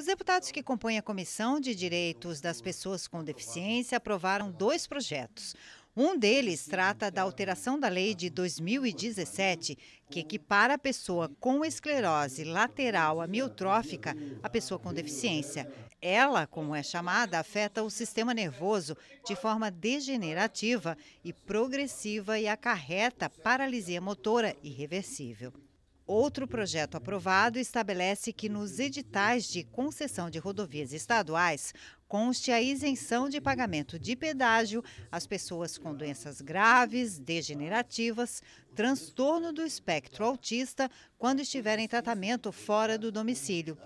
Os deputados que compõem a Comissão de Direitos das Pessoas com Deficiência aprovaram dois projetos. Um deles trata da alteração da lei de 2017, que equipara a pessoa com esclerose lateral amiotrófica à pessoa com deficiência. Ela, como é chamada, afeta o sistema nervoso de forma degenerativa e progressiva e acarreta paralisia motora irreversível. Outro projeto aprovado estabelece que nos editais de concessão de rodovias estaduais conste a isenção de pagamento de pedágio às pessoas com doenças graves, degenerativas, transtorno do espectro autista, quando estiverem em tratamento fora do domicílio.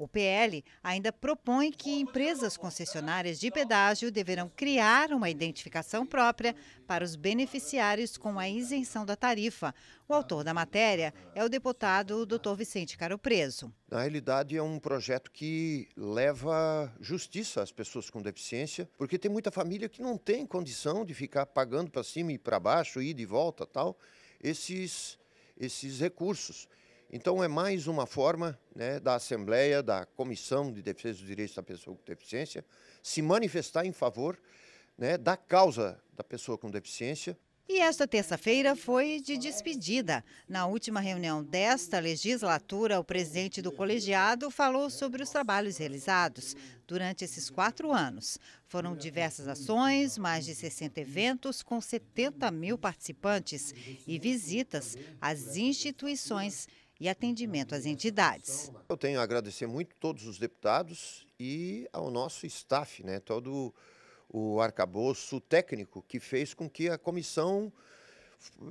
O PL ainda propõe que empresas concessionárias de pedágio deverão criar uma identificação própria para os beneficiários com a isenção da tarifa. O autor da matéria é o deputado Dr. Vicente Caro Preso. Na realidade, é um projeto que leva justiça às pessoas com deficiência, porque tem muita família que não tem condição de ficar pagando para cima e para baixo, ir de volta tal, esses, esses recursos. Então, é mais uma forma né, da Assembleia, da Comissão de Defesa dos Direitos da Pessoa com Deficiência, se manifestar em favor né, da causa da pessoa com deficiência. E esta terça-feira foi de despedida. Na última reunião desta legislatura, o presidente do colegiado falou sobre os trabalhos realizados durante esses quatro anos. Foram diversas ações, mais de 60 eventos com 70 mil participantes e visitas às instituições e atendimento às entidades. Eu tenho a agradecer muito todos os deputados e ao nosso staff, né, todo o arcabouço técnico que fez com que a comissão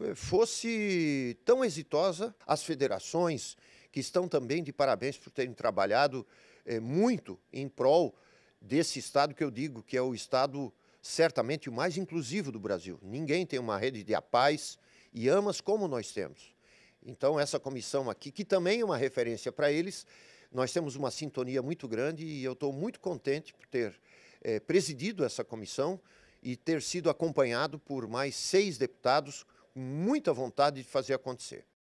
eh, fosse tão exitosa. As federações, que estão também de parabéns por terem trabalhado é, muito em prol desse Estado que eu digo que é o Estado certamente o mais inclusivo do Brasil. Ninguém tem uma rede de a e amas como nós temos. Então, essa comissão aqui, que também é uma referência para eles, nós temos uma sintonia muito grande e eu estou muito contente por ter é, presidido essa comissão e ter sido acompanhado por mais seis deputados com muita vontade de fazer acontecer.